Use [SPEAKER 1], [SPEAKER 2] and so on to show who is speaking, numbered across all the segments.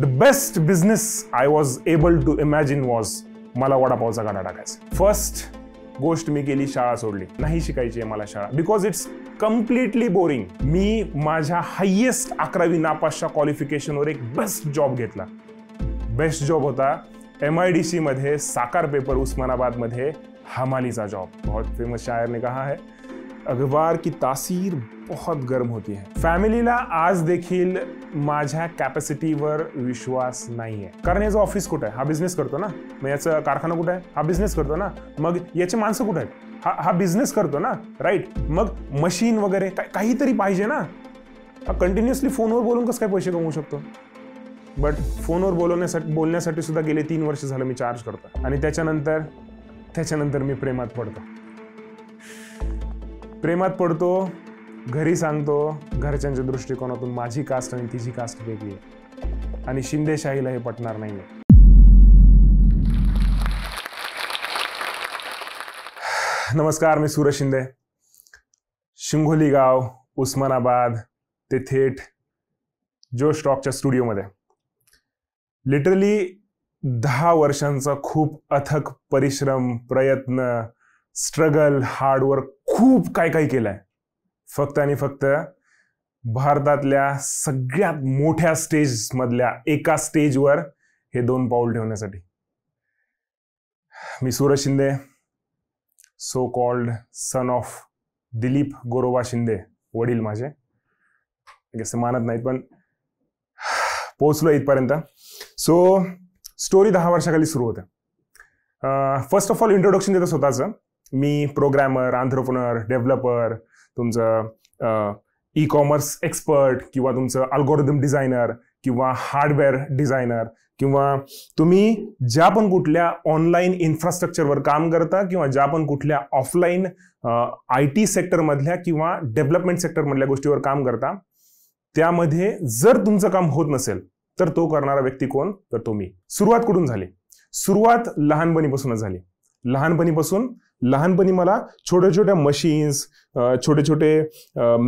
[SPEAKER 1] the best business I was able to imagine was मला वडापावचा गाडा टाकायचा फर्स्ट गोष्ट मी केली शाळा सोडली नाही शिकायची आहे मला शाळा बिकॉज इट्स कम्प्लिटली बोरिंग मी माझ्या हायेस्ट अकरावी नापासच्या क्वालिफिकेशनवर एक बेस्ट जॉब घेतला बेस्ट जॉब होता एम आय डी सीमध्ये साकार पेपर उस्मानाबादमध्ये हमालीचा जॉब बहुत फेमस शायरने कहा है अखबार की तासीर बहुत गर्म होती आहे फॅमिलीला आज देखील माझ्या कॅपॅसिटीवर विश्वास नाही आहे कारण याचं ऑफिस कुठं आहे हा बिझनेस करतो ना मग याचा कारखाना कुठं आहे हा बिझनेस करतो ना मग याचे माणसं कुठं आहेत हा हा बिझनेस करतो ना राईट मग मशीन वगैरे का, काहीतरी पाहिजे ना कंटिन्युअसली फोनवर बोलून कसं काय पैसे कमवू शकतो बट फोनवर बोलवण्यासाठी बोलण्यासाठी सुद्धा गेले तीन वर्ष झालं मी चार्ज करतो आणि त्याच्यानंतर त्याच्यानंतर मी प्रेमात पडतो प्रेमात पडतो घरी सांगतो घरच्यांच्या दृष्टिकोनातून माझी कास्ट आणि तिची कास्ट वेगळी आहे आणि शिंदेशाहीला हे पटणार नाही नमस्कार मी सूरज शिंदे शिंगोली गाव उस्मानाबाद ते थेट जो स्टॉकच्या स्टुडिओमध्ये लिटरली दहा वर्षांचा खूप अथक परिश्रम प्रयत्न स्ट्रगल हार्डवर्क खूप काय काय केलंय फक्त आणि फक्त भारतातल्या सगळ्यात मोठ्या स्टेज मधल्या एका स्टेजवर हे दोन पाऊल ठेवण्यासाठी मी Suraj Shinde so called son of Dilip Goroba Shinde वडील माझे असे मानत नाहीत पण पोहोचलो इथपर्यंत सो स्टोरी दहा वर्षाखाली सुरू होते फर्स्ट ऑफ ऑल इंट्रोडक्शन देतो स्वतःचं मी प्रोग्रॅमर आंध्रप्रनर डेव्हलपर तुमचं ई कॉमर्स एक्सपर्ट किंवा तुमचं अल्गोरिदम डिझायनर किंवा हार्डवेअर डिझायनर किंवा तुम्ही ज्या पण कुठल्या ऑनलाईन इन्फ्रास्ट्रक्चरवर काम करता किंवा ज्या पण कुठल्या ऑफलाईन आय टी सेक्टरमधल्या किंवा डेव्हलपमेंट सेक्टरमधल्या गोष्टीवर काम करता त्यामध्ये जर तुमचं काम होत नसेल तर तो करणारा व्यक्ती कोण तर तो मी सुरुवात कुठून झाली सुरुवात लहानपणीपासूनच झाली लहानपणीपासून लहानपणी मला छोट्या छोट्या मशीन्स छोटे छोटे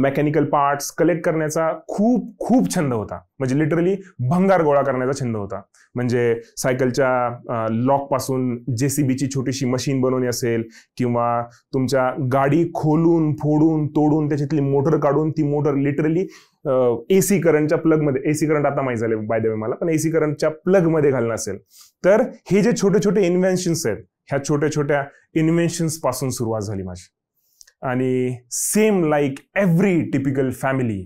[SPEAKER 1] मेकॅनिकल पार्ट्स कलेक्ट करण्याचा खूप खूप छंद होता म्हणजे लिटरली भंगार गोळा करण्याचा छंद होता म्हणजे सायकलच्या लॉकपासून जे सी बीची छोटीशी मशीन बनवणी असेल किंवा तुमच्या गाडी खोलून फोडून तोडून त्याच्यातली मोटर काढून ती मोटर लिटरली एसी करंटच्या प्लगमध्ये एसी करंट आता माहीत झाले बाय द वे मला पण एसी करंटच्या प्लगमध्ये घालणं असेल तर हे जे छोटे छोटे इन्व्हेन्शन्स आहेत ह्या छोट्या छोट्या इन्व्हेन्शन्स पासून सुरुवात झाली माझी आणि same like every typical family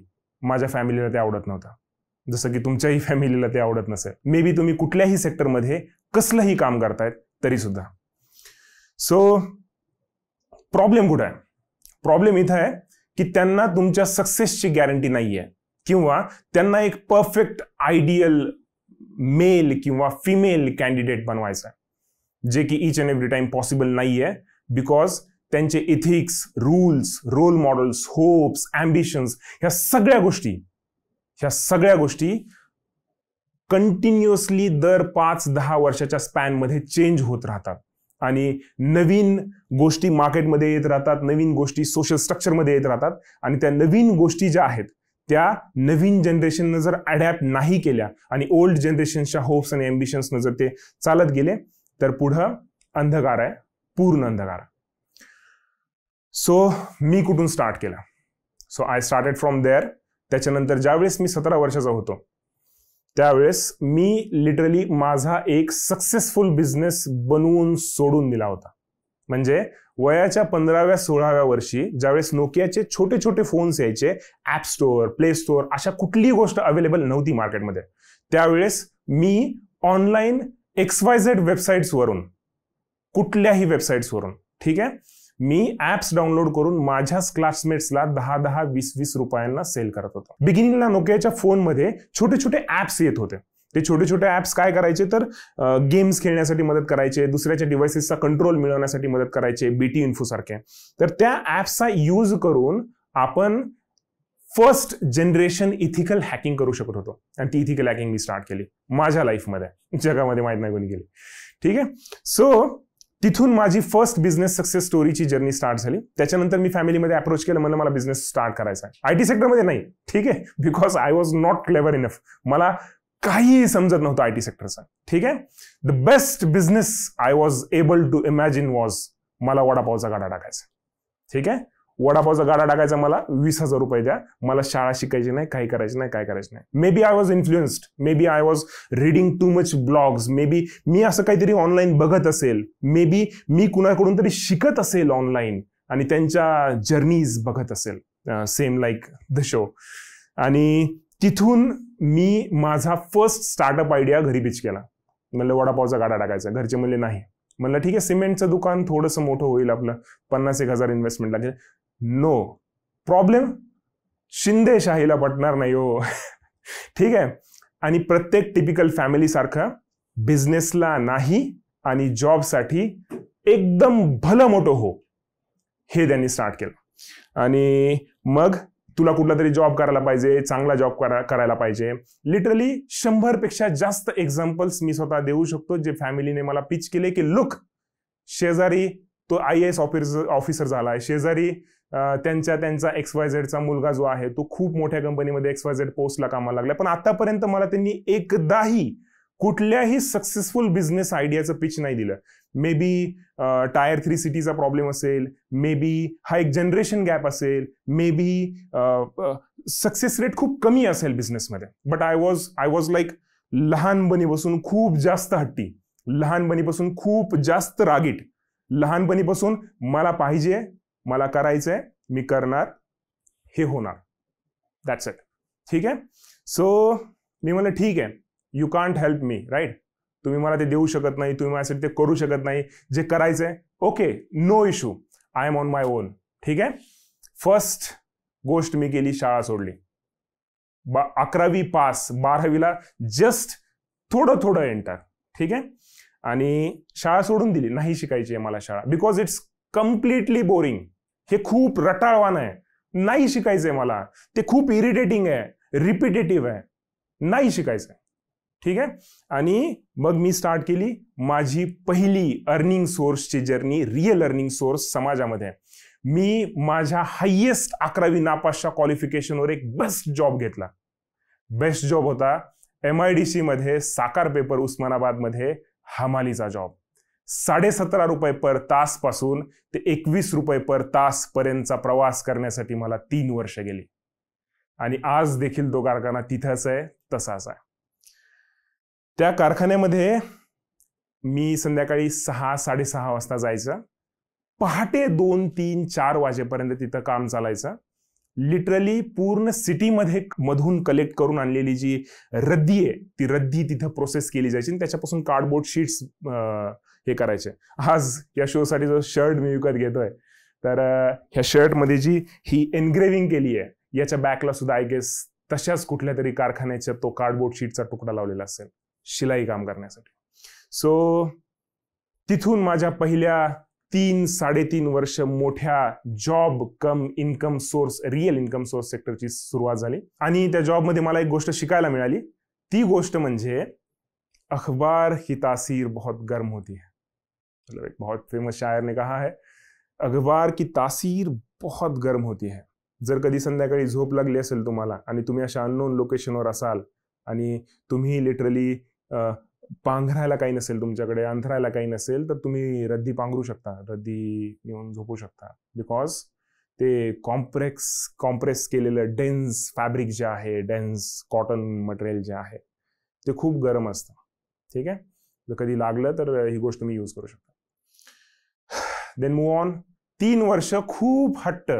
[SPEAKER 1] माझ्या फॅमिलीला ते आवडत नव्हतं जसं की तुमच्याही फॅमिलीला ते आवडत नसेल मे बी तुम्ही कुठल्याही सेक्टरमध्ये कसलंही काम करतायत तरी सुद्धा सो प्रॉब्लेम कुठं आहे प्रॉब्लेम इथं आहे की त्यांना तुमच्या सक्सेसची गॅरंटी नाही आहे किंवा त्यांना एक परफेक्ट आयडियल मेल किंवा फिमेल कॅन्डिडेट बनवायचा आहे जे की each and every time possible नाही आहे बिकॉज त्यांचे ethics rules role models hopes ambitions ह्या सगळ्या गोष्टी ह्या सगळ्या गोष्टी कंटिन्युअसली दर पाच दहा वर्षाच्या स्पॅनमध्ये चेंज होत राहतात आणि नवीन गोष्टी मार्केटमध्ये येत राहतात नवीन गोष्टी सोशल स्ट्रक्चरमध्ये येत राहतात आणि त्या नवीन गोष्टी ज्या आहेत त्या नवीन जनरेशननं जर अडॅप्ट नाही केल्या आणि ओल्ड जनरेशनच्या होप्स आणि अँबिशन्सनं जर ते चालत गेले तर पुढं अंधकार आहे पूर्ण अंधकार सो मी कुठून स्टार्ट केला so I started from there त्याच्यानंतर ज्यावेळेस मी सतरा वर्षाचा होतो त्यावेळेस मी लिटरली माझा एक सक्सेसफुल बिझनेस बनवून सोडून दिला होता म्हणजे वयाच्या पंधराव्या सोळाव्या वर्षी ज्यावेळेस नोकियाचे छोटे छोटे फोन्स यायचे ॲप स्टोअर प्ले स्टोअर अशा कुठलीही गोष्ट अवेलेबल नव्हती मार्केटमध्ये त्यावेळेस मी ऑनलाईन एक्स वाय झेड वेबसाईट्सवरून कुठल्याही वेबसाईट्सवरून ठीक आहे मी ॲप्स डाउनलोड करून माझ्याच क्लासमेट्सला दहा दहा वीस वीस रुपयांना सेल करत होतो बिगिनिंगला नोकियाच्या फोनमध्ये छोटे छोटे ॲप्स येत होते ते छोटे छोटे ॲप्स काय करायचे तर गेम्स खेळण्यासाठी मदत करायचे दुसऱ्याच्या डिव्हायसेसचा कंट्रोल मिळवण्यासाठी मदत करायचे बीटी इन्फो सारखे तर त्या ॲप्सचा यूज करून आपण फर्स्ट जनरेशन इथिकल हॅकिंग करू शकत होतो आणि ती इथिकल हॅकिंग मी स्टार्ट केली माझ्या लाईफमध्ये जगामध्ये माहीत नाही कोणी गेली ठीक आहे सो तिथून माझी फर्स्ट बिझनेस सक्सेस स्टोरीची जर्नी स्टार्ट झाली त्याच्यानंतर मी फॅमिलीमध्ये अप्रोच केलं म्हणलं मला बिझनेस स्टार्ट करायचा आहे आय टी सेक्टरमध्ये नाही ठीक आहे because I was not clever enough मला काहीही समजत नव्हतं आय टी सेक्टरचा ठीक आहे the best business I was able to imagine was मला वडापावचा गाडा टाकायचा ठीक आहे वडापावचा गाडा टाकायचा मला वीस हजार रुपये द्या मला शाळा शिकायची नाही काही करायची नाही काय करायचं नाही maybe I was influenced maybe I was reading too much blogs maybe मी असं काहीतरी ऑनलाईन बघत असेल मे बी मी कुणाकडून तरी शिकत असेल ऑनलाईन आणि त्यांच्या जर्नीज बघत असेल सेम लाईक द शो आणि तिथून मी माझा फर्स्ट स्टार्टअप आयडिया घरी पिच केला म्हणलं वडापावचा गाडा टाकायचा घरचे म्हणले नाही म्हणलं ठीक आहे सिमेंटचं दुकान थोडंसं मोठं होईल आपलं पन्नास एक हजार इन्व्हेस्टमेंट लागेल नो प्रॉब्लेम शिंदेशाहीला पटणार नाही हो ठीक आहे आणि प्रत्येक टिपिकल फॅमिली फॅमिलीसारखं बिझनेसला नाही आणि जॉबसाठी एकदम भलं मोठं हो हे त्यांनी स्टार्ट केलं आणि मग तुला कुठला तरी जॉब करायला पाहिजे चांगला जॉब करा करायला पाहिजे लिटरली शंभरपेक्षा जास्त एक्झाम्पल्स मी स्वतः देऊ शकतो जे फॅमिलीने मला पिच केले की लुक शेजारी तो आय एस ऑफिसर ऑफिसर झालाय शेजारी त्यांच्या त्यांचा एक्स वाय झेडचा मुलगा जो आहे तो खूप मोठ्या कंपनीमध्ये एक्स वाय झेड पोस्टला कामाला लागला पण आतापर्यंत मला त्यांनी एकदाही कुठल्याही सक्सेसफुल बिझनेस आयडियाचं पिच नाही दिलं मे बी टायर थ्री सिटीचा प्रॉब्लेम असेल मे बी हा एक जनरेशन गॅप असेल मे बी सक्सेस रेट खूप कमी असेल बिझनेसमध्ये but I was I was like लहानपणीपासून खूप जास्त हट्टी लहानपणीपासून खूप जास्त रागीट लहानपणीपासून मला पाहिजे मला करायचंय मी करणार हे होणार दॅट्स इट ठीक आहे सो मी म्हणलं ठीक आहे you can't help me right तुम्ही मला ते देऊ शकत नाही तुम्ही माझ्यासाठी ते करू शकत नाही जे करायचंय okay no issue I am on my own ठीक आहे फर्स्ट गोष्ट मी केली शाळा सोडली बा अकरावी पास बारावीला जस्ट थोडं थोडं एंटर ठीक आहे आणि शाळा सोडून दिली नाही शिकायची आहे मला शाळा बिकॉज इट्स कम्प्लिटली बोरिंग हे खूप रटाळवान आहे नाही शिकायचंय मला ते खूप इरिटेटिंग आहे रिपिटेटिव्ह आहे नाही शिकायचंय ठीक आहे आणि मग मी स्टार्ट केली माझी पहिली अर्निंग सोर्सची जर्नी रिअल अर्निंग सोर्स समाजामध्ये मी माझ्या हायेस्ट अकरावी नापासच्या क्वालिफिकेशनवर एक बेस्ट जॉब घेतला बेस्ट जॉब होता एम आय डी सी मध्ये साकार पेपर उस्मानाबादमध्ये हमालीचा जॉब साडेसतरा रुपये पर तास पासून ते एकवीस रुपये पर तास पर्यंतचा प्रवास करण्यासाठी मला तीन वर्ष गेली आणि आज देखील तो कारखाना तिथंच आहे तसाच आहे त्या कारखान्यामध्ये मी संध्याकाळी सहा साडेसहा वाजता जायचं पहाटे दोन तीन चार वाजेपर्यंत तिथं काम चालायचं लिटरली पूर्ण सिटीमध्ये मधून कलेक्ट करून आणलेली जी रद्दी आहे ती रद्दी तिथं प्रोसेस केली जायची आणि त्याच्यापासून कार्डबोर्ड शीट्स हे करायचे आज या शोसाठी जो शर्ट मी विकत घेतोय तर ह्या शर्टमध्ये जी ही एनग्रेव्हिंग केली आहे याच्या बॅकला सुद्धा आय गेस तशाच कुठल्या तरी कारखान्याच्या तो कार्डबोर्ड शीटचा तुकडा लावलेला असेल शिलाई काम करण्यासाठी सो तिथून माझ्या पहिल्या तीन साडेतीन वर्ष मोठ्या job cum income source real income source सेक्टरची सुरुवात झाली आणि त्या जॉबमध्ये मला एक गोष्ट शिकायला मिळाली ती गोष्ट म्हणजे अखबार की तासीर बहुत गर्म होती है मतलब एक बहुत फेमस शायर ने कहा है अखबार की तासीर बहुत गर्म होती है जर कधी संध्याकाळी झोप लागली असेल तुम्हाला आणि तुम्ही अशा अननोन लोकेशनवर असाल आणि तुम्ही लिटरली पांघरायला काही नसेल तुमच्याकडे अंथरायला काही नसेल तर तुम्ही रद्दी पांघरू शकता रद्दी येऊन झोपू शकता बिकॉज ते कॉम्प्रेक्स कॉम्प्रेस केलेलं डेन्स फॅब्रिक जे आहे डेन्स कॉटन मटेरियल जे आहे ते खूप गरम असतं ठीक आहे कधी लागलं तर ही गोष्ट तुम्ही यूज करू शकता देन मूव ऑन तीन वर्ष खूप हट्ट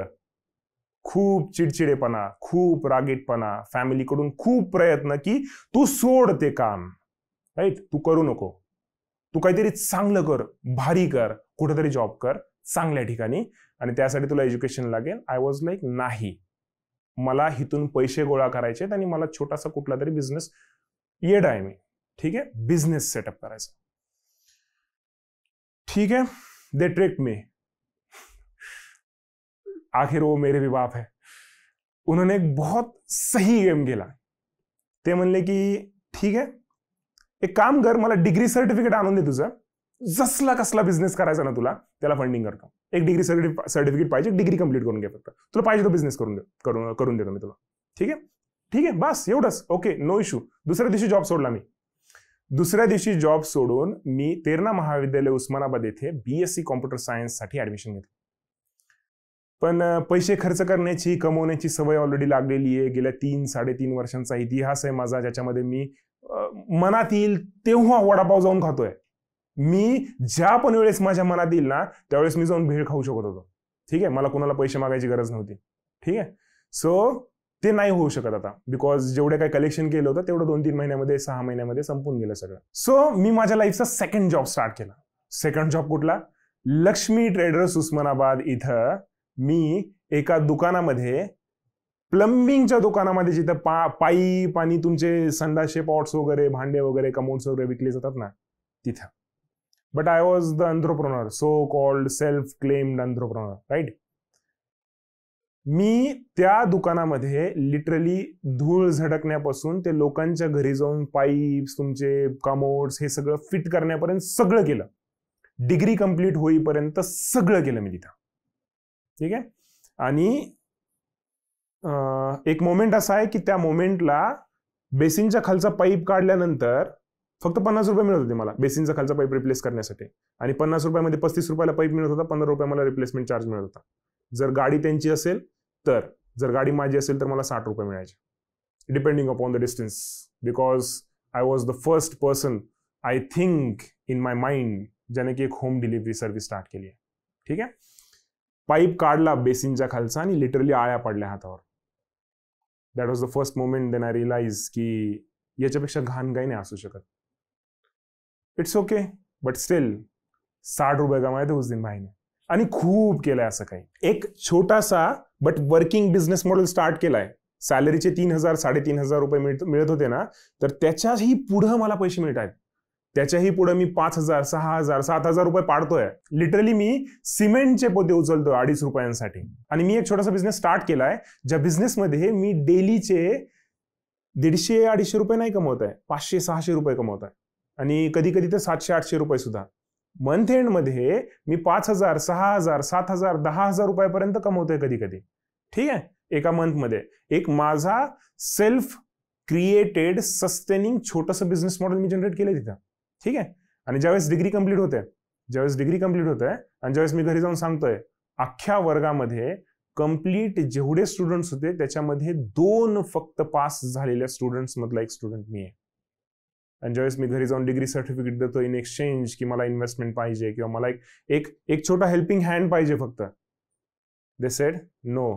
[SPEAKER 1] खूप चिडचिडेपणा खूप रागीटपणा फॅमिलीकडून खूप प्रयत्न की तू सोड ते काम राईट तू करू नको तू काहीतरी चांगलं कर भारी कर कुठेतरी जॉब कर चांगल्या ठिकाणी आणि त्यासाठी तुला एज्युकेशन लागेल आय वॉज लाईक नाही मला हिथून पैसे गोळा करायचे आणि मला छोटासा कुठला तरी बिझनेस येड आहे मी ठीक आहे बिझनेस सेटअप करायचा ठीक आहे दे ट्रेक मे आखिर वो मेरे भी बाप है उन्होंने एक बहुत सही गेम खेला ते म्हणले की ठीक आहे एक काम कर मला डिग्री सर्टिफिकेट आणून दे तुझं जसला कसला बिझनेस करायचा ना तुला त्याला फंडिंग करतो एक डिग्री सर्टिफिकेट सर्टिफिकेट पाहिजे डिग्री कंप्लीट करून घे फक्त तुला पाहिजे तो बिझनेस करून दे करून देतो मी तुला ठीक आहे ठीक आहे बस एवढंच ओके नो इश्यू दुसऱ्या दिवशी जॉब सोडला मी दुसऱ्या दिवशी जॉब सोडून मी तेरणा महाविद्यालय उस्मानाबाद येथे बीएससी कॉम्प्युटर सायन्ससाठी ऍडमिशन घेतलं पण पैसे खर्च करण्याची कमवण्याची सवय ऑलरेडी लागलेली आहे गेल्या तीन साडेतीन वर्षांचा इतिहास आहे माझा ज्याच्यामध्ये मी मनात येईल तेव्हा वडापाव जाऊन खातोय मी ज्या पण वेळेस माझ्या मनात येईल ना त्यावेळेस मी जाऊन भेळ खाऊ शकत होतो ठीक आहे मला कोणाला पैसे मागायची गरज नव्हती ठीक आहे सो ते नाही होऊ शकत आता बिकॉज जेवढे काही कलेक्शन केलं होतं तेवढं दोन तीन महिन्यामध्ये सहा महिन्यामध्ये संपून गेलं सगळं सो मी माझ्या लाईफचा सेकंड जॉब स्टार्ट केला सेकंड जॉब कुठला लक्ष्मी ट्रेडर्स उस्मानाबाद इथं मी एका दुकानामध्ये प्लंबिंगच्या दुकानामध्ये जिथं पा पाईप आणि तुमचे संडाशे पॉट्स वगैरे भांडे वगैरे कमोड्स वगैरे विकले जातात ना तिथं but I was the entrepreneur so called self claimed entrepreneur right मी त्या दुकानामध्ये लिटरली धूळ झडकण्यापासून ते लोकांच्या घरी जाऊन पाईप्स तुमचे कमोड्स हे सगळं फिट करण्यापर्यंत सगळं केलं डिग्री कंप्लीट होईपर्यंत सगळं केलं मी तिथं ठीक आहे आणि एक मोमेंट असा आहे की त्या मोमेंटला बेसिनच्या खालचा पाईप काढल्यानंतर फक्त पन्नास रुपये मिळत होते मला बेसिनचा खालचा पाईप रिप्लेस करण्यासाठी आणि पन्नास रुपयामध्ये पस्तीस रुपयाला पाईप मिळत होता पंधरा रुपये मला रिप्लेसमेंट चार्ज मिळत होता जर गाडी त्यांची असेल तर जर गाडी माझी असेल तर मला साठ रुपये मिळायचे depending upon the distance because I was the first person I think in my mind ज्याने की एक होम डिलिव्हरी सर्व्हिस स्टार्ट केली आहे ठीक आहे पाईप काढला बेसिनच्या खालचा आणि लिटरली आळ्या पडल्या हातावर that was the first moment then I realise की याच्यापेक्षा घाण काही नाही असू शकत इट्स ओके बट स्टील साठ रुपये कमायचे उस दिन भाईने आणि खूप केलाय असं काही एक छोटासा but working business model start केलाय सॅलरीचे तीन हजार साडेतीन हजार रुपये मिळत मिळत होते ना तर त्याच्याही पुढं मला पैसे मिळत आहेत त्याच्याही पुढे मी पाच हजार सहा हजार सात हजार रुपये पाडतोय लिटरली मी सिमेंटचे पोते उचलतोय अडीच रुपयांसाठी आणि मी एक छोटासा बिझनेस स्टार्ट केलाय ज्या बिझनेसमध्ये मी डेलीचे दीडशे अडीचशे रुपये नाही कमवत आहे पाचशे सहाशे रुपये कमवत आहे आणि कधी कधी तर सातशे आठशे रुपये सुद्धा मंथ मध्ये मी पाच हजार सहा हजार सात हजार दहा हजार रुपयापर्यंत कमवतोय कधी कधी ठीक आहे एका मंथमध्ये एक माझा सेल्फ क्रिएटेड सस्टेनिंग छोटस बिझनेस मॉडेल मी जनरेट केलंय तिथं ठीक आहे आणि ज्यावेळेस डिग्री कंप्लीट होते ज्यावेळेस डिग्री कंप्लीट होते आणि ज्यावेळेस मी घरी जाऊन सांगतोय अख्ख्या वर्गामध्ये कम्प्लीट जेवढे स्टुडंट्स होते त्याच्यामध्ये दोन फक्त पास झालेल्या स्टुडंट्स मधला एक स्टुडंट मी आहे आणि ज्यावेळेस मी घरी जाऊन डिग्री सर्टिफिकेट देतो इन एक्सचेंज की मला इन्व्हेस्टमेंट पाहिजे किंवा मला एक एक एक छोटा हेल्पिंग हँड पाहिजे फक्त they said no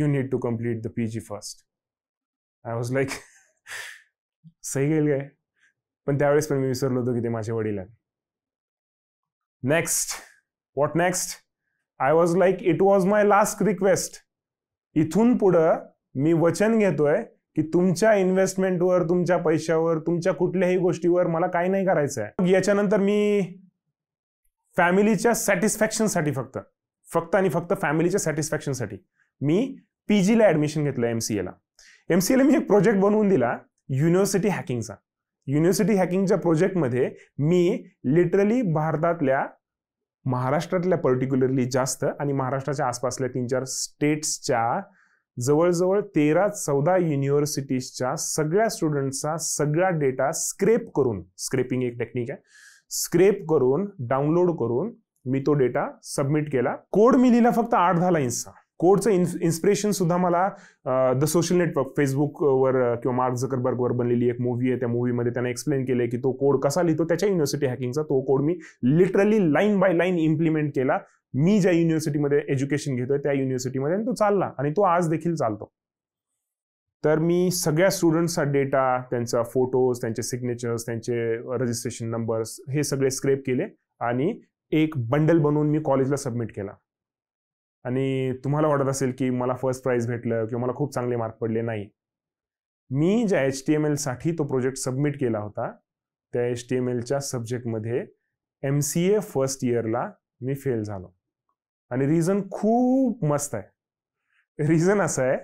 [SPEAKER 1] you need to complete the P G first I was like सही गेल काय पण त्यावेळेस पण मी विसरलो होतो की ते माझ्या वडील next what next I was like it was my last request इथून पुढं मी वचन घेतोय की तुमच्या इन्व्हेस्टमेंटवर तुमच्या पैशावर तुमच्या कुठल्याही गोष्टीवर मला काय नाही करायचं आहे मग याच्यानंतर मी फॅमिलीच्या सॅटिस्फॅक्शनसाठी फक्त फक्त आणि फक्त फॅमिलीच्या सॅटिस्फॅक्शनसाठी मी पी जीला ॲडमिशन घेतलं एम सी एला एम सी एला मी एक प्रोजेक्ट बनवून दिला युनिव्हर्सिटी हॅकिंगचा युनिव्हर्सिटी हॅकिंगच्या प्रोजेक्टमध्ये मी लिटरली भारतातल्या महाराष्ट्रातल्या पर्टिक्युलरली जास्त आणि महाराष्ट्राच्या आसपासल्या तीन चार स्टेट्सच्या जवळजवळ तेरा चौदा युनिव्हर्सिटीजच्या सगळ्या स्टुडंटचा सगळा डेटा स्क्रेप करून स्क्रेपिंग एक टेक्निक आहे स्क्रेप करून डाउनलोड करून मी तो डेटा सबमिट केला कोड मी लिहिला फक्त आठ दहा लाईन्सचा कोडचं इन्स इन्स्पिरेशन सुद्धा मला द सोशल नेटवर्क फेसबुकवर किंवा मार्क झकरबर्गवर बनलेली एक मूव्ही आहे त्या मूवीमध्ये त्यांना एक्सप्लेन केलं की तो कोड कसा लिहितो त्याच्या युनिव्हर्सिटी हॅकिंगचा तो कोड मी literally line by line implement केला मी ज्या युनिव्हर्सिटीमध्ये एज्युकेशन घेतोय त्या युनिव्हर्सिटीमध्ये आणि तो चालला आणि तो आज देखील चालतो तर मी सगळ्या स्टुडंट्सचा डेटा त्यांचा फोटोज त्यांचे सिग्नेचर्स त्यांचे रजिस्ट्रेशन नंबर्स हे सगळे स्क्रेप केले आणि एक बंडल बनवून मी कॉलेजला सबमिट केला आणि तुम्हाला वाटत असेल की मला फर्स्ट प्राईज भेटलं किंवा मला खूप चांगले मार्क पडले नाही मी ज्या एच टी एम एलसाठी तो प्रोजेक्ट सबमिट केला होता त्या एच टी एम एलच्या सब्जेक्टमध्ये एम सी ए फर्स्ट इयरला मी फेल झालो आणि रिझन खूप मस्त आहे रिझन असं आहे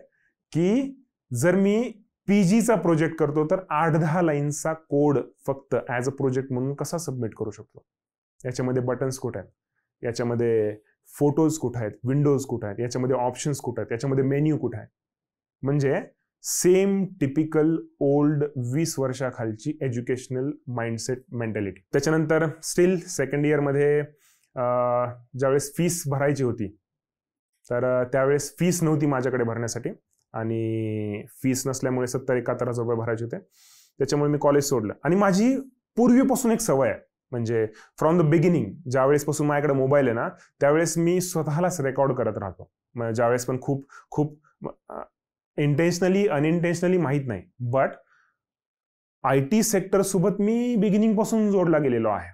[SPEAKER 1] की जर मी पी जीचा प्रोजेक्ट करतो तर आठ दहा लाईनचा कोड फक्त ॲज अ प्रोजेक्ट म्हणून कसा सबमिट करू शकतो याच्यामध्ये बटन्स कुठे आहेत याच्यामध्ये फोटोज कुठं आहेत विंडोज कुठं आहेत याच्यामध्ये ऑप्शन्स कुठं आहेत याच्यामध्ये मेन्यू कुठं आहे म्हणजे सेम टिपिकल ओल्ड वीस वर्षाखालची एज्युकेशनल माइंडसेट मेंटॅलिटी त्याच्यानंतर स्टील सेकंड इयरमध्ये ज्यावेळेस फीस भरायची होती तर त्यावेळेस फीस नव्हती माझ्याकडे भरण्यासाठी आणि फीस नसल्यामुळे सत्तर एकाहत्तर हजार रुपये भरायचे होते त्याच्यामुळे मी कॉलेज सोडलं आणि माझी पूर्वीपासून एक सवय आहे म्हणजे फ्रॉम द बिगिनिंग ज्यावेळेसपासून माझ्याकडे मोबाईल आहे ना त्यावेळेस मी स्वतःलाच रेकॉर्ड करत राहतो म्हणजे ज्यावेळेस पण खूप खूप इंटेन्शनली अनइंटेन्शनली माहीत नाही बट आय टी सेक्टरसोबत मी पासून जोडला गेलेलो आहे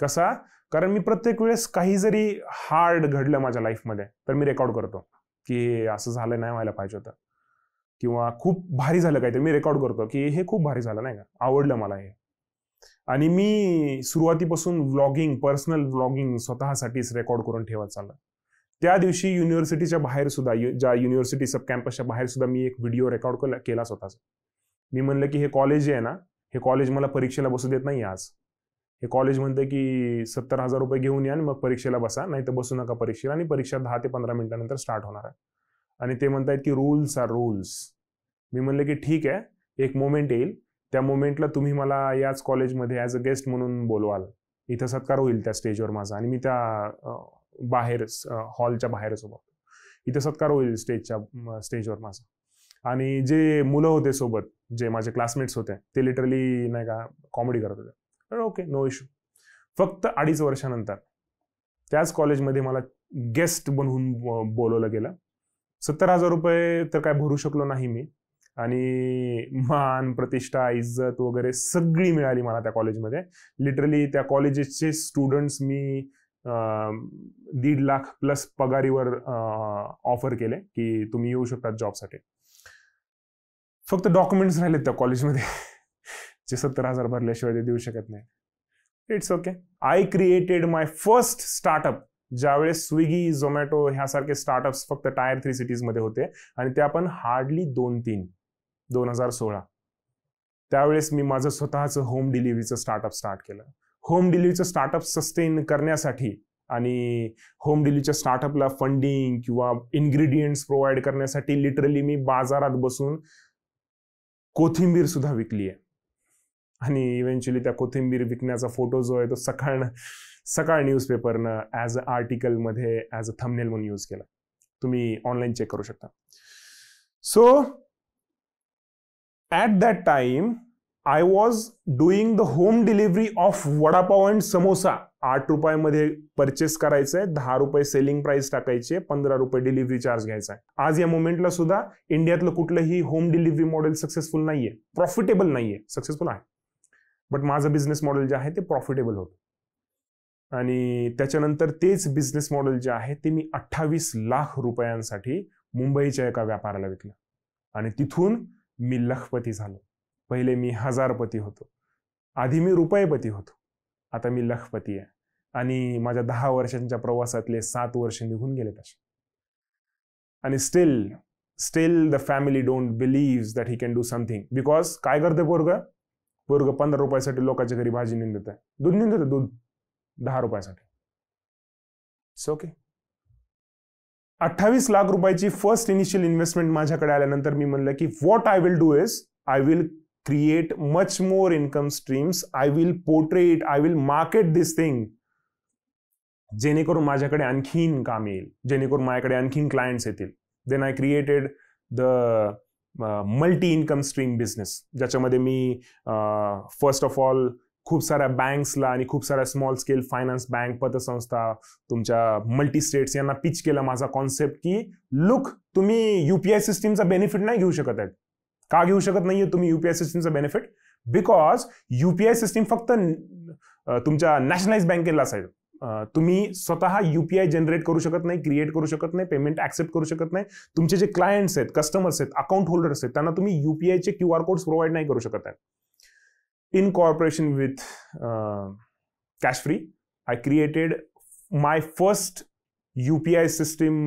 [SPEAKER 1] कसा कारण मी प्रत्येक वेळेस काही जरी हार्ड घडलं माझ्या लाईफमध्ये तर मी रेकॉर्ड करतो की असं झालं नाही व्हायला पाहिजे होतं किंवा खूप भारी झालं काहीतरी मी रेकॉर्ड करतो की हे खूप भारी झालं नाही का आवडलं मला हे आणि मी सुरुवातीपासून व्लॉगिंग पर्सनल व्लॉगिंग स्वतःसाठीच रेकॉर्ड करून ठेवत चाललं त्या दिवशी युनिव्हर्सिटीच्या बाहेर सुद्धा ज्या युनिव्हर्सिटी सब कॅम्पसच्या बाहेर सुद्धा मी एक व्हिडिओ रेकॉर्ड केला स्वतःचा मी म्हणलं की हे कॉलेज आहे ना हे कॉलेज मला परीक्षेला बसू देत नाही आज हे कॉलेज म्हणते की सत्तर हजार रुपये घेऊन या आणि मग परीक्षेला बसा नाही तर बसू नका परीक्षेला आणि परीक्षा दहा ते पंधरा मिनिटानंतर स्टार्ट होणार आहे आणि ते म्हणतायत की रूल्स आर रूल्स मी म्हणलं की ठीक आहे एक मोमेंट येईल त्या मोमेंटला तुम्ही मला याच कॉलेजमध्ये ॲज अ गेस्ट म्हणून बोलवाल इथं सत्कार होईल त्या स्टेजवर माझा आणि मी त्या बाहेर हॉलच्या बाहेरच उभा इथं सत्कार होईल स्टेजच्या स्टेजवर माझा आणि जे मुलं होते सोबत जे माझे क्लासमेट्स होते ते लिटरली नाही का कॉमेडी करत होते ओके नो इश्यू फक्त अडीच वर्षानंतर त्याच कॉलेजमध्ये मला गेस्ट बनवून बोलवलं गेलं सत्तर हजार रुपये तर काय भरू शकलो नाही मी आणि मान प्रतिष्ठा इज्जत वगैरे सगळी मिळाली मला त्या कॉलेजमध्ये लिटरली त्या कॉलेजेसचे स्टुडंट्स मी दीड लाख प्लस पगारीवर ऑफर केले की तुम्ही येऊ शकता जॉबसाठी फक्त डॉक्युमेंट्स राहिलेत त्या कॉलेजमध्ये जे सत्तर हजार भरल्याशिवाय ते देऊ शकत नाही it's okay I created my first startup ज्यावेळेस स्विगी झोमॅटो ह्यासारखे स्टार्टअप्स फक्त टायर थ्री सिटीजमध्ये होते आणि ते आपण हार्डली दोन तीन दोन हजार सोळा त्यावेळेस मी माझं स्वतःचं होम डिलिव्हरीचं स्टार्टअप स्टार्ट केलं होम डिलिव्हरीचं स्टार्टअप सस्टेन करण्यासाठी आणि होम डिलिव्हरीच्या स्टार्टअपला फंडिंग किंवा इन्ग्रेडियंट्स प्रोव्हाइड करण्यासाठी लिटरली मी बाजारात बसून कोथिंबीर सुद्धा विकली आहे आणि इव्हेंच्युअली त्या कोथिंबीर विकण्याचा फोटो जो आहे तो सकाळ सकाळ न्यूजपेपरनं ॲज अ आर्टिकल मध्ये ॲज अ थमनेल म्हणून यूज केला तुम्ही ऑनलाईन चेक करू शकता so so, At that time I was doing the home delivery of vada pav and samosa आठ रुपयामध्ये परचेस करायचंय दहा रुपये सेलिंग प्राइस टाकायचे पंधरा रुपये डिलिव्हरी चार्ज घ्यायचा आहे आज या मोमेंटला सुद्धा इंडियातलं कुठलंही होम डिलिव्हरी मॉडेल सक्सेसफुल नाहीये प्रॉफिटेबल नाहीये सक्सेसफुल आहे बट माझं बिझनेस मॉडेल जे आहे ते प्रॉफिटेबल होत आणि त्याच्यानंतर तेच बिझनेस मॉडेल जे आहे ते मी अठ्ठावीस लाख रुपयांसाठी मुंबईच्या एका व्यापाराला विकलं आणि तिथून मी लखपती झालो पहिले मी हजारपती होतो आधी मी रुपयेपती होतो आता मी लखपती आहे आणि माझ्या दहा वर्षांच्या प्रवासातले सात वर्ष निघून गेले तसे आणि still still the family don't believe that he can do something because काय करते पोरग पोरग पंधरा रुपयासाठी लोकांच्या घरी भाजी नेऊन आहे दूध नेऊन देतं दूध दहा रुपयासाठी ओके अठ्ठावीस लाख रुपयाची फर्स्ट इनिशियल इन्व्हेस्टमेंट माझ्याकडे आल्यानंतर मी म्हणलं की what I will do is I will create much more income streams I will portrait I will market this thing जेणेकरून माझ्याकडे आणखीन काम येईल जेणेकरून माझ्याकडे आणखीन क्लायंट्स येतील then I created the multi income stream business ज्याच्यामध्ये मी फर्स्ट ऑफ ऑल खूप साऱ्या बँक्सला आणि खूप साऱ्या स्मॉल स्केल फायनान्स बँक पतसंस्था तुमच्या मल्टी स्टेट्स यांना पिच केला माझा कॉन्सेप्ट की लुक तुम्ही युपीआय सिस्टीमचा बेनिफिट नाही घेऊ शकत आहेत का घेऊ शकत नाहीये तुम्ही युपीआय सिस्टीमचा बेनिफिट बिकॉज युपीआय सिस्टीम फक्त तुमच्या नॅशनलाइज बँकेला असायचं तुम्ही स्वतः युपीआय जनरेट करू शकत नाही क्रिएट करू शकत नाही पेमेंट ऍक्सेप्ट करू शकत नाही तुमचे जे क्लायंट्स आहेत कस्टमर्स आहेत अकाउंट होल्डर्स आहेत त्यांना तुम्ही युपीआयचे क्यू आर कोड्स प्रोव्हाइड नाही करू शकत आहे with cash free I created my first U P I system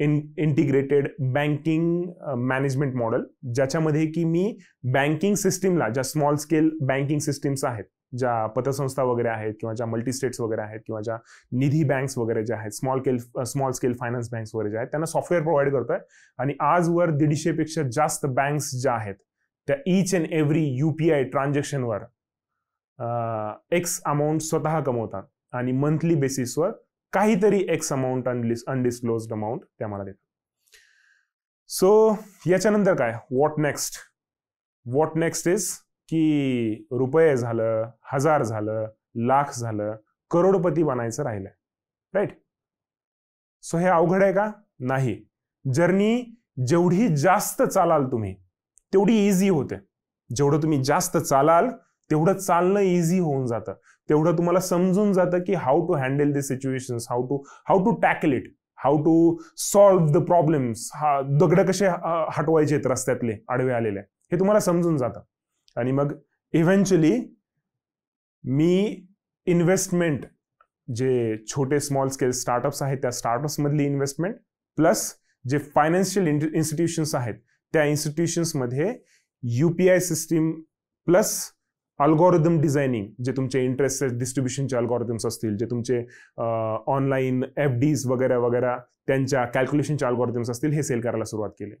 [SPEAKER 1] in integrated banking management model ज्याच्यामध्ये की मी बँकिंग सिस्टीमला ज्या स्मॉल स्केल बँकिंग सिस्टीम्स आहेत ज्या पतसंस्था वगैरे आहेत किंवा ज्या मल्टीस्टेट्स वगैरे आहेत किंवा ज्या निधी बँक्स वगैरे ज्या आहेत small scale small scale finance banks वगैरे ज्या आहेत त्यांना सॉफ्टवेअर प्रोव्हाइड करतोय आणि आजवर दीडशेपेक्षा जास्त बँक्स ज्या आहेत त्या each and every U P I ट्रान्झॅक्शनवर एक्स अमाऊंट स्वतः कमवतात आणि मंथली बेसिसवर काहीतरी X amount unless undisclose amount त्या मला देतात सो याच्यानंतर काय what next what next is की रुपये झालं हजार झालं लाख झालं करोडपती बनायचं राहिलंय राईट सो हे अवघड आहे का नाही जर्नी जेवढी जास्त चालाल तुम्ही तेवढी इझी होते जेवढं तुम्ही जास्त चालाल तेवढं चालणं इझी होऊन जातं तेवढं तुम्हाला समजून जातं की how to handle the situation how to how to tackle it how to solve the problems हा दगड कसे हटवायचे आहेत रस्त्यातले आडवे आलेले हे तुम्हाला समजून जातं आणि मग इव्हेंच्युअली मी इन्व्हेस्टमेंट जे छोटे स्मॉल स्केल स्टार्टअप्स आहेत त्या स्टार्टअप्समधली इन्व्हेस्टमेंट प्लस जे फायनान्शियल इंस्टिट्यूशन्स आहेत त्या इन्स्टिट्यूशन्समध्ये U P I system plus algorithm designing जे तुमचे इंटरेस्ट डिस्ट्रीब्युशनचे अल्गोरिदम्स असतील जे तुमचे ऑनलाईन एफ डीज वगैरे वगैरे त्यांच्या कॅल्क्युलेशनचे अल्गोरिदम्स असतील हे सेल करायला सुरुवात केली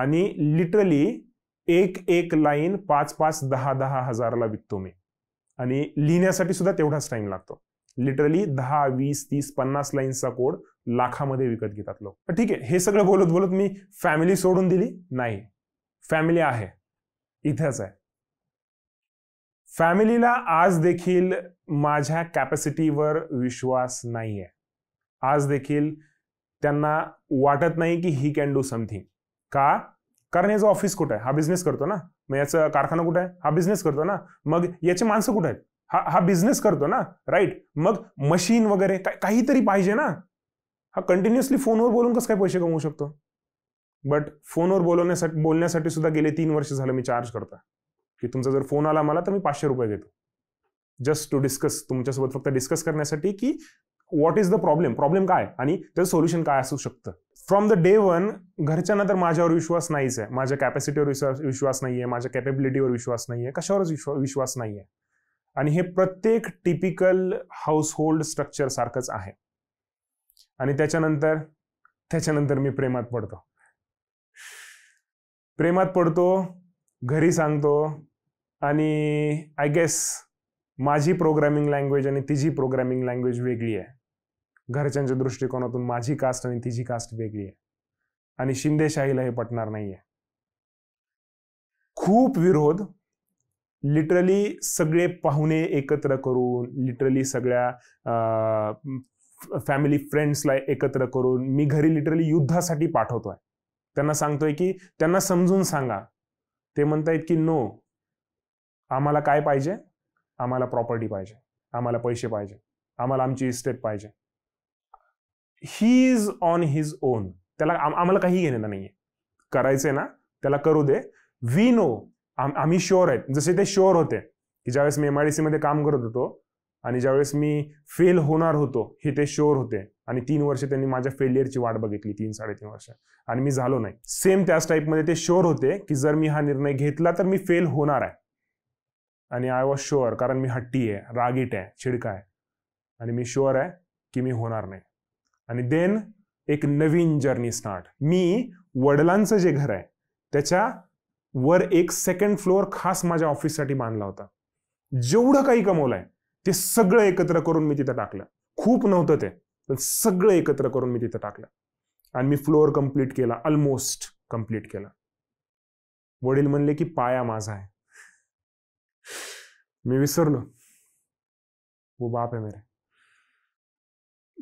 [SPEAKER 1] आणि लिटरली एक एक लाईन पाच पाच दहा दहा हजारला विकतो मी आणि लिहिण्यासाठी सुद्धा तेवढाच टाइम लागतो लिटरली दहा वीस तीस पन्नास लाईन्सचा कोड लाखामध्ये विकत घेतात लोक ठीक आहे हे सगळं बोलत बोलत मी फॅमिली सोडून दिली नाही फॅमिली आहे इथेच आहे फॅमिलीला आज देखील माझ्या कॅपॅसिटीवर विश्वास नाही आहे आज देखील त्यांना वाटत नाही की ही कॅन डू समथिंग का कारण याचं ऑफिस कुठं आहे हा बिझनेस करतो ना मग याचा कारखाना कुठं आहे हा बिझनेस करतो ना मग याचे माणसं कुठं आहेत हा हा बिझनेस करतो ना राईट मग मशीन वगैरे काहीतरी पाहिजे ना हा कंटिन्युअसली फोनवर बोलून कसं काय पैसे कमवू शकतो बट फोनवर बोलवण्यासाठी बोलण्यासाठी सुद्धा गेले तीन वर्ष झालं मी चार्ज करता की तुमचा जर फोन आला मला तर मी पाचशे रुपये घेतो जस्ट टू डिस्कस तुमच्यासोबत फक्त डिस्कस करण्यासाठी की what is the problem problem काय आणि त्याचं सोल्युशन काय असू शकतं फ्रॉम द डे वन घरच्यांना तर माझ्यावर विश्वास नाहीच आहे माझ्या कॅपॅसिटीवर विश्वास विश्वास नाही आहे माझ्या कॅपेबिलिटीवर विश्वास नाही आहे कशावरच विश्वा विश्वास नाही आहे आणि हे प्रत्येक टिपिकल हाऊसहोल्ड स्ट्रक्चर सारखंच आहे आणि त्याच्यानंतर त्याच्यानंतर मी प्रेमात पडतो प्रेमात पडतो घरी सांगतो आणि आय गेस माझी प्रोग्रॅमिंग लँग्वेज आणि तिची प्रोग्रॅमिंग लँग्वेज वेगळी आहे घरच्यांच्या दृष्टिकोनातून माझी कास्ट आणि तिची कास्ट वेगळी आहे आणि शिंदेशाहीला हे पटणार नाहीये खूप विरोध लिटरली सगळे पाहुणे एकत्र करून लिटरली सगळ्या फॅमिली फ्रेंड्सला एकत्र करून मी घरी लिटरली युद्धासाठी पाठवतोय त्यांना सांगतोय की त्यांना समजून सांगा ते म्हणतायत की नो आम्हाला काय पाहिजे आम्हाला प्रॉपर्टी पाहिजे आम्हाला पैसे पाहिजे आम्हाला आमची इस्टेट पाहिजे he is on his own त्याला आम्हाला काही घेणं नाहीये करायचंय ना त्याला करू दे वी नो आम्ही शुअर आहेत जसे ते शुअर होते की ज्यावेळेस मी एमआयडीसी मध्ये काम करत होतो आणि ज्यावेळेस मी फेल होणार होतो हे ते शोअर होते आणि तीन वर्ष त्यांनी माझ्या फेलियरची वाट बघितली तीन साडेतीन वर्ष आणि मी झालो नाही सेम त्याच टाईपमध्ये ते शोअर होते की जर मी हा निर्णय घेतला तर मी फेल होणार आहे आणि आय वॉज शुअर कारण मी हट्टी आहे रागीट आहे छिडका आहे आणि मी शुअर आहे की मी होणार नाही आणि देन एक नवीन जर्नी स्टार्ट मी वडिलांचं जे घर आहे त्याच्या वर एक सेकंड फ्लोअर खास माझ्या ऑफिससाठी बांधला होता जेवढं काही कमवलंय ते सगळं एकत्र करून मी तिथं टाकलं खूप नव्हतं ते पण सगळं एकत्र करून मी तिथं टाकलं आणि मी फ्लोअर कंप्लीट केला ऑलमोस्ट कंप्लीट केला वडील म्हणले की पाया माझा आहे मी विसरलो वो बाप आहे मेरे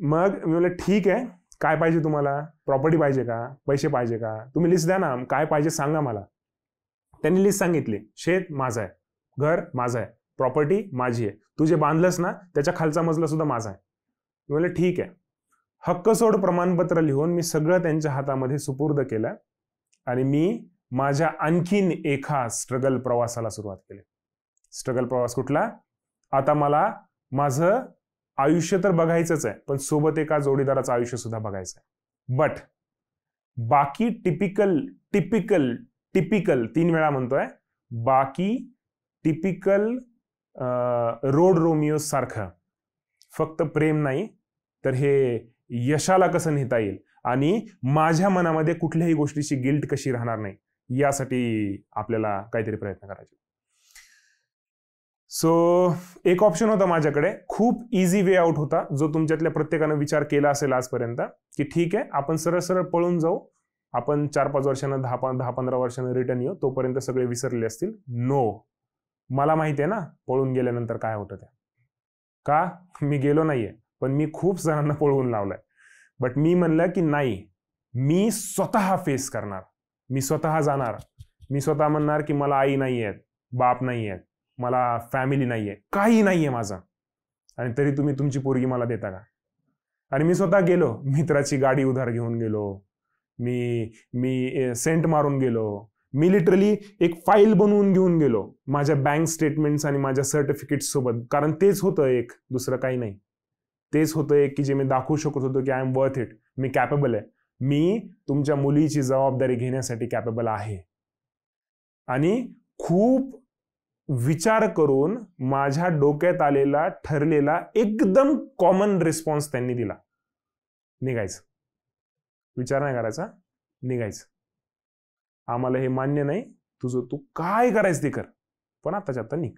[SPEAKER 1] मग मी म्हणलं ठीक आहे काय पाहिजे तुम्हाला प्रॉपर्टी पाहिजे का पैसे पाहिजे का तुम्ही लिस्ट द्या ना काय पाहिजे सांगा मला त्यांनी लिस्ट सांगितली शेत माझं आहे घर माझं आहे प्रॉपर्टी माझी आहे तू जे बांधलंस ना त्याच्या खालचा मजला सुद्धा माझा आहे मी ठीक आहे हक्कसोड प्रमाणपत्र लिहून मी सगळं त्यांच्या हातामध्ये सुपूर्द केलं आणि मी माझ्या आणखीन एका स्ट्रगल प्रवासाला सुरुवात केली स्ट्रगल प्रवास कुठला आता मला माझं आयुष्य तर बघायचंच आहे पण सोबत एका जोडीदाराचं आयुष्य सुद्धा बघायचं आहे बट बाकी टिपिकल टिपिकल टिपिकल तीन वेळा म्हणतोय बाकी टिपिकल रोड रोमिओ सारखं फक्त प्रेम नाही तर हे यशाला कसं नेता येईल आणि माझ्या मनामध्ये कुठल्याही गोष्टीची गिल्ट कशी राहणार नाही यासाठी आपल्याला काहीतरी प्रयत्न करायचे सो so, एक ऑप्शन होता माझ्याकडे खूप इझी वे आउट होता जो तुमच्यातल्या प्रत्येकानं विचार केला असेल आजपर्यंत की ठीक आहे आपण सरळ सरळ पळून जाऊ आपण चार पाच वर्षांना दहा दहा पंधरा वर्षांना रिटर्न येऊ तोपर्यंत सगळे विसरले असतील नो मला माहिती आहे ना पळून गेल्यानंतर काय होतं ते का मी गेलो नाहीये पण मी खूप जणांना पळवून लावलंय बट मी म्हणलं की नाही मी स्वतः फेस करणार मी स्वतः जाणार मी स्वतः म्हणणार की मला आई नाही आहेत बाप नाही आहेत मला फॅमिली नाही आहे काही नाही आहे माझं आणि तरी तुम्ही तुमची पोरगी मला देता का आणि मी स्वतः गेलो मित्राची गाडी उधार घेऊन गेलो मी मी सेंट मारून गेलो मी लिटरली एक फाईल बनवून घेऊन गेलो माझ्या बँक स्टेटमेंट्स आणि माझ्या सर्टिफिकेट्स सोबत कारण तेच होतं एक दुसरं काही नाही तेच होतं एक की जे मी दाखवू शकत होतो की आय एम वर्थ इट मी कॅपेबल आहे मी तुमच्या मुलीची जबाबदारी घेण्यासाठी कॅपेबल आहे आणि खूप विचार करून माझ्या डोक्यात आलेला ठरलेला एकदम कॉमन रिस्पॉन्स त्यांनी दिला निघायचं विचार नाही करायचा निघायचं आम्हाला हे मान्य नाही तुझं तू काय करायचं ते कर पण आताच्या आता निघ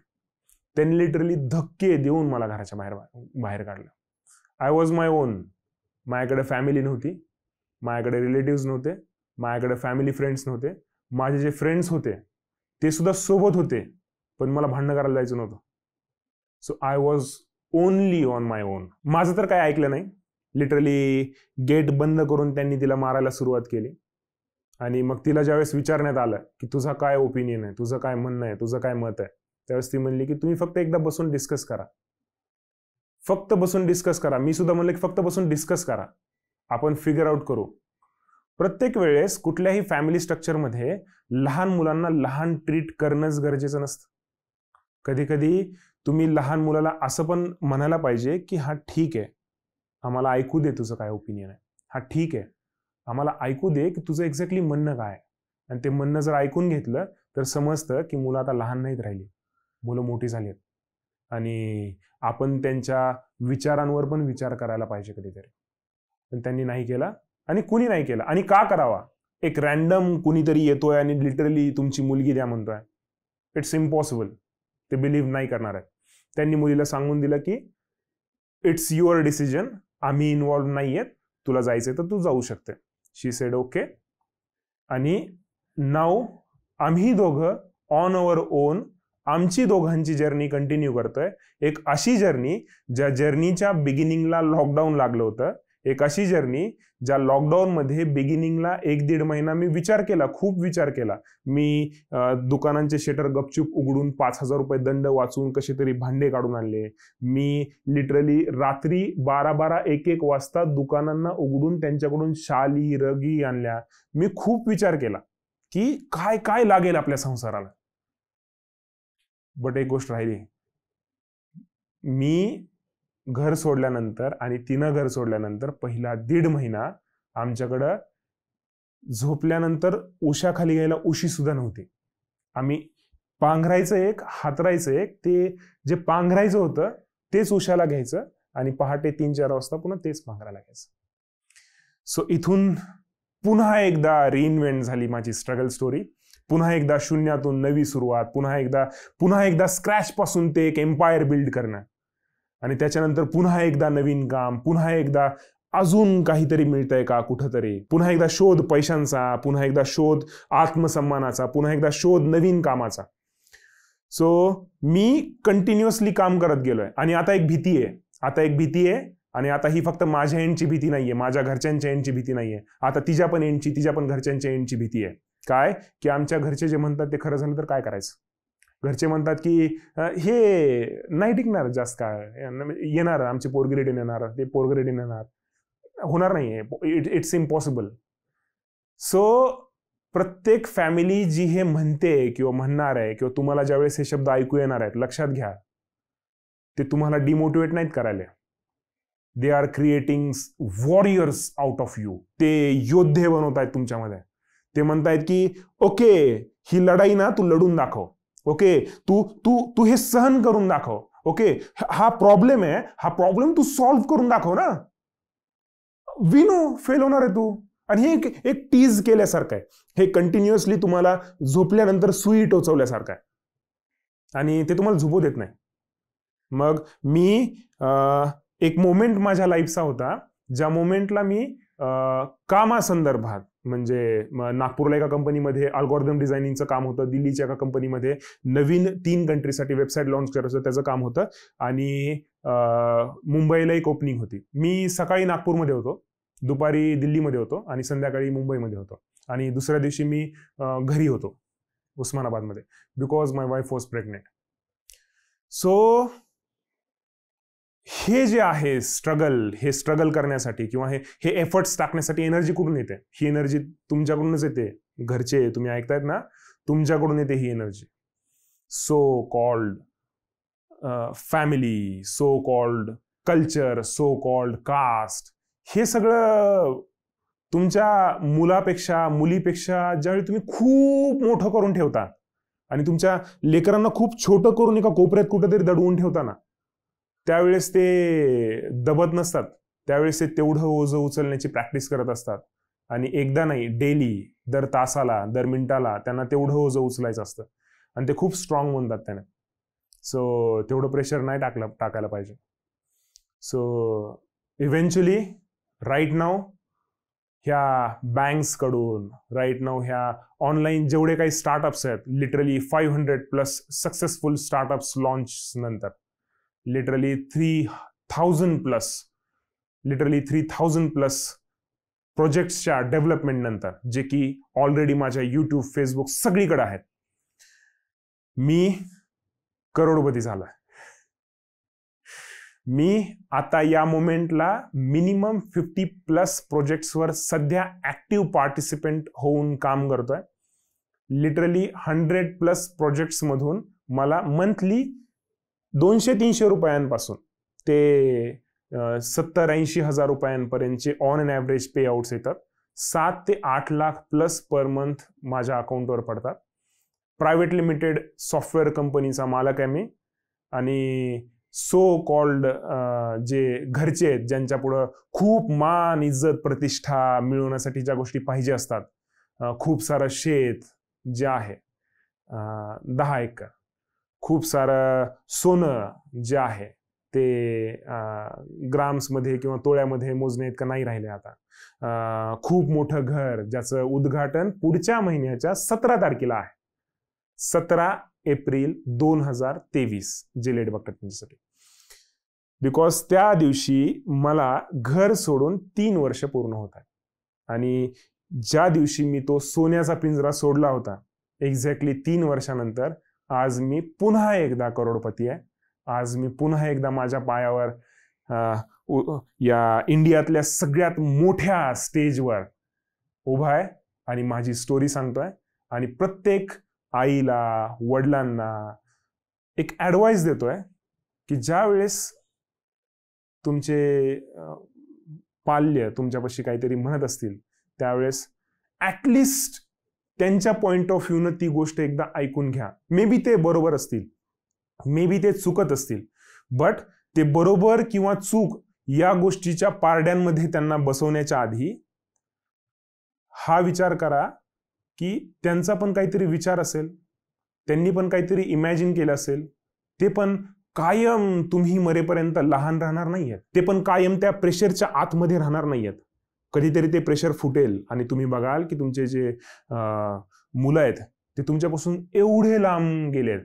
[SPEAKER 1] त्यांनी लिटरली धक्के देऊन मला घराच्या बाहेर बाहेर काढलं आय वॉज माय ओन माझ्याकडे फॅमिली नव्हती माझ्याकडे रिलेटिव्ह नव्हते माझ्याकडे फॅमिली फ्रेंड्स नव्हते माझे जे फ्रेंड्स होते ते सुद्धा सोबत होते पण मला भांडणं करायला जायचं नव्हतं so I was only on my own माझं तर काय ऐकलं नाही लिटरली गेट बंद करून त्यांनी तिला मारायला सुरुवात केली आणि मग तिला ज्यावेळेस विचारण्यात आलं की तुझा काय ओपिनियन आहे तुझं काय म्हणणं आहे तुझं काय मत आहे त्यावेळेस ती म्हणली की तुम्ही फक्त एकदा बसून डिस्कस करा फक्त बसून डिस्कस करा मी सुद्धा म्हणलं की फक्त बसून डिस्कस करा आपण फिगर आउट करू प्रत्येक वेळेस कुठल्याही फॅमिली स्ट्रक्चरमध्ये लहान मुलांना लहान ट्रीट करणंच गरजेचं नसतं कधी कधी तुम्ही लहान मुलाला असं पण म्हणायला पाहिजे की हा ठीक आहे आम्हाला ऐकू दे तुझं काय ओपिनियन आहे हा ठीक आहे आम्हाला ऐकू दे की तुझं एक्झॅक्टली म्हणणं काय आणि ते म्हणणं जर ऐकून घेतलं तर समजतं की मुलं आता लहान नाहीत राहिली मुलं मोठी झाली आहेत आणि आपण त्यांच्या विचारांवर पण विचार करायला पाहिजे कधीतरी पण त्यांनी नाही केला आणि कुणी नाही केला आणि का करावा एक रॅन्डम कुणीतरी येतोय आणि लिटरली तुमची मुलगी द्या म्हणतोय इट्स इम्पॉसिबल ते बिलीव्ह नाही करणार आहे त्यांनी मुलीला सांगून दिलं की इट्स युअर डिसिजन आम्ही इन्वॉल्व नाही आहेत तुला जायचंय तर तू जाऊ शकते शी सेड ओके आणि नाव आम्ही दोघं ऑन अवर ओन आमची दोघांची जर्नी कंटिन्यू करतोय एक अशी जर्नी ज्या जर्नीच्या बिगिनिंगला लॉकडाऊन लागलं होतं एक अशी जर्नी ज्या लॉकडाऊन मध्ये बिगिनिंगला एक दीड महिना मी विचार केला खूप विचार केला मी दुकानांचे शेटर गपचूप उघडून पाच हजार रुपये दंड वाचून कसे तरी भांडे काढून आणले मी लिटरली रात्री बारा बारा एक एक वाजता दुकानांना उघडून त्यांच्याकडून शाली रगी आणल्या मी खूप विचार केला की काय काय लागेल आपल्या संसाराला बट एक गोष्ट राहिली मी घर सोडल्यानंतर आणि तिनं घर सोडल्यानंतर पहिला दीड महिना आमच्याकडं झोपल्यानंतर उशाखाली घ्यायला उशी सुद्धा नव्हती आम्ही पांघरायचं एक हातरायचं एक ते जे पांघरायचं होतं तेच उशाला घ्यायचं आणि पहाटे तीन चार वाजता पुन्हा तेच पांघरायला घ्यायचं सो इथून पुन्हा एकदा रिइन्व्हेंट झाली माझी स्ट्रगल स्टोरी पुन्हा एकदा शून्यातून नवी सुरुवात पुन्हा एकदा पुन्हा एकदा स्क्रॅच पासून ते एक एम्पायर बिल्ड करणं आणि त्याच्यानंतर पुन्हा एकदा नवीन काम पुन्हा एकदा अजून काहीतरी मिळतंय का कुठंतरी पुन्हा एकदा शोध पैशांचा पुन्हा एकदा शोध आत्मसन्मानाचा पुन्हा एकदा शोध नवीन कामाचा सो मी कंटिन्युअसली काम करत गेलोय आणि आता एक भीती आहे आता एक भीती आहे आणि आता ही फक्त माझ्या एंडची भीती नाहीये माझ्या घरच्यांच्या एंडची भीती नाहीये आता तिच्या पण एंडची तिच्या पण घरच्यांच्या एंडची भीती आहे काय की आमच्या घरचे जे म्हणतात ते खरं झालं तर काय करायचं घरचे म्हणतात की हे नाही टिकणार जास्त काय म्हणजे येणार आमचे पोरग्रेडियन येणार ते पोरग्रेडिन येणार होणार नाही आहे इट्स इम्पॉसिबल सो प्रत्येक फॅमिली जी हे म्हणते किंवा म्हणणार आहे किंवा तुम्हाला ज्यावेळेस हे शब्द ऐकू येणार आहेत लक्षात घ्या ते तुम्हाला डिमोटिवेट नाहीत करायला they are creating warriors out of you ते योद्धे बनवत आहेत तुमच्यामध्ये ते म्हणतायत की ओके ही लढाई ना तू लढून दाखव ओके तू तू तू हे सहन करून दाखव ओके हा प्रॉब्लेम आहे हा प्रॉब्लेम तू सॉल्व्ह करून दाखव ना विनो फेल होणार आहे तू आणि हे एक एक टीज केल्यासारखं आहे हे कंटिन्युअसली तुम्हाला झोपल्यानंतर सुई टोचवल्यासारखं आहे आणि ते तुम्हाला झोपू देत नाही मग मी एक मोमेंट माझ्या लाईफचा होता ज्या मोमेंटला मी कामासंदर्भात म्हणजे नागपूरला एका कंपनीमध्ये अल्गोरिदम डिझायनिंगचं काम होतं दिल्लीच्या एका कंपनीमध्ये नवीन तीन कंट्रीसाठी वेबसाईट लॉन्च करायचं त्याचं काम होतं आणि मुंबईला एक ओपनिंग होती मी सकाळी नागपूरमध्ये होतो दुपारी दिल्लीमध्ये होतो आणि संध्याकाळी मुंबईमध्ये होतो आणि दुसऱ्या दिवशी मी घरी होतो उस्मानाबादमध्ये because my wife was pregnant so हे जे आहे स्ट्रगल हे स्ट्रगल करण्यासाठी किंवा हे हे एफर्ट्स टाकण्यासाठी एनर्जी कुठून येते ही एनर्जी तुमच्याकडूनच येते घरचे तुम्ही ऐकतायत ना तुमच्याकडून येते ही energy so called family so called culture so called caste हे सगळं तुमच्या मुलापेक्षा मुलीपेक्षा ज्यावेळी तुम्ही खूप मोठं करून ठेवता आणि तुमच्या लेकरांना खूप छोटं करून एका कोपऱ्यात कुठेतरी दडवून ठेवता ना त्यावेळेस ते दबत नसतात त्यावेळेस ते तेवढं ओझं उचलण्याची प्रॅक्टिस करत असतात आणि एकदा नाही डेली दर तासाला दर मिनिटाला त्यांना तेवढं ओझं उचलायचं असतं आणि ते खूप स्ट्रॉंग म्हणतात त्याने सो तेवढं प्रेशर नाही टाकलं टाकायला पाहिजे सो इव्हेंच्युली राईट नाव ह्या बँक्सकडून राईट नाव ह्या ऑनलाईन जेवढे काही स्टार्टअप्स आहेत literally five hundred plus successful startups launch नंतर literally three thousand plus literally three thousand plus प्रोजेक्ट्सच्या नंतर जे की ऑलरेडी माझ्या युट्यूब फेसबुक सगळीकडे आहेत मी करोडपती झाला मी आता या मोमेंटला मिनिमम फिफ्टी प्लस प्रोजेक्ट्सवर सध्या ऍक्टिव्ह पार्टिसिपेंट होऊन काम करतोय लिटरली हंड्रेड प्लस प्रोजेक्ट्स मधून मला मंथली दोनशे तीनशे रुपयांपासून ते सत्तर ऐंशी हजार रुपयांपर्यंतचे on an average payouts येतात सात ते आठ लाख प्लस पर मंथ माझ्या अकाउंटवर पडतात प्रायव्हेट लिमिटेड सॉफ्टवेअर कंपनीचा मालक आहे मी आणि सो कॉल्ड जे घरचे आहेत ज्यांच्या पुढं खूप मान इज्जत प्रतिष्ठा मिळवण्यासाठी ज्या गोष्टी पाहिजे असतात खूप सारं शेत जे आहे दहा एकर खूप सारं सोनं जे आहे ते ग्राम्समध्ये किंवा तोळ्यामध्ये मोजणे इतकं नाही राहिले आता खूप मोठं घर ज्याचं उद्घाटन पुढच्या महिन्याच्या सतरा तारखेला आहे सतरा एप्रिल दोन हजार तेवीस जे बघतात त्यांच्यासाठी बिकॉज त्या दिवशी मला घर सोडून तीन वर्ष पूर्ण होत आहे आणि ज्या दिवशी मी तो सोन्याचा पिंजरा सोडला होता एक्झॅक्टली तीन वर्षानंतर आज मी पुन्हा एकदा करोडपती आहे आज मी पुन्हा एकदा माझ्या पायावर या इंडियातल्या सगळ्यात मोठ्या स्टेजवर उभा आहे आणि माझी स्टोरी सांगतोय आणि प्रत्येक आईला वडिलांना एक ॲडवाईस देतोय की ज्या वेळेस तुमचे पाल्य तुमच्यापाशी काहीतरी म्हणत असतील त्यावेळेस ॲटलिस्ट त्यांच्या पॉईंट ऑफ न ती गोष्ट एकदा ऐकून घ्या मे बी ते बरोबर असतील मे बी ते चुकत असतील बट ते बरोबर किंवा चूक या गोष्टीच्या पारड्यांमध्ये त्यांना बसवण्याच्या आधी हा विचार करा की त्यांचा पण काहीतरी विचार असेल त्यांनी पण काहीतरी इमॅजिन केलं असेल ते पण कायम तुम्ही मरेपर्यंत लहान राहणार नाहीयेत ते पण कायम त्या प्रेशरच्या आतमध्ये राहणार नाहीयेत कधीतरी ते प्रेशर फुटेल आणि तुम्ही बघाल की तुमचे जे मुलं आहेत ते तुमच्यापासून एवढे लांब गेले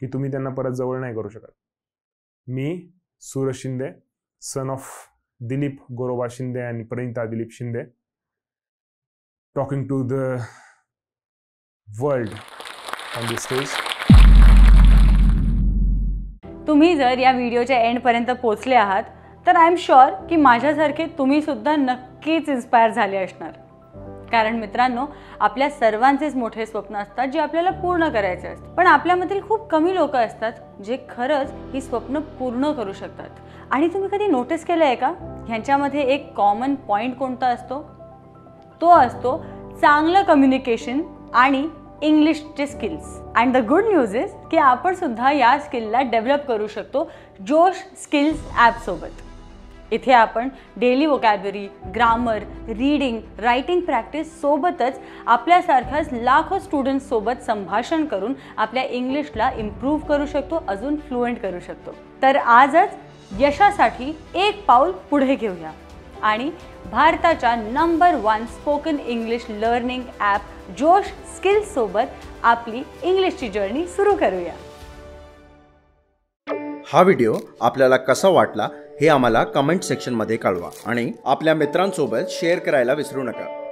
[SPEAKER 1] की तुम्ही त्यांना परत जवळ नाही करू शकत मी सूरज शिंदे सन ऑफ दिलीप गोरोबा शिंदे आणि Pranita Dilip Shinde talking to the world on the stage
[SPEAKER 2] तुम्ही जर या व्हिडिओच्या एंडपर्यंत पोचले आहात तर आय एम शुअर की माझ्यासारखे तुम्ही सुद्धा नक्की नक्कीच इन्स्पायर झाले असणार कारण मित्रांनो आपल्या सर्वांचेच मोठे स्वप्न असतात जे आपल्याला पूर्ण करायचे असतात पण आपल्यामधील खूप कमी लोक असतात जे खरंच ही स्वप्न पूर्ण करू शकतात आणि तुम्ही कधी नोटीस केलं आहे का ह्यांच्यामध्ये एक कॉमन पॉईंट कोणता असतो तो असतो चांगलं कम्युनिकेशन आणि इंग्लिशचे skills and the good news is की आपण सुद्धा या स्किलला डेव्हलप करू शकतो जोश स्किल्स ॲपसोबत इथे आपण daily vocabulary grammar reading writing practice सोबतच आपल्यासारख्याच लाखो स्टुडंट्ससोबत संभाषण करून आपल्या इंग्लिशला इम्प्रूव्ह करू शकतो अजून फ्लुएंट करू शकतो तर आजच यशासाठी एक पाऊल पुढे घेऊया आणि भारताच्या number one spoken English learning app Josh स्किल्ससोबत आपली इंग्लिशची जर्नी सुरू करूया हा व्हिडिओ आपल्याला कसा वाटला हे आम्हाला कमेंट सेक्शनमध्ये कळवा आणि आपल्या मित्रांसोबत शेअर करायला विसरू नका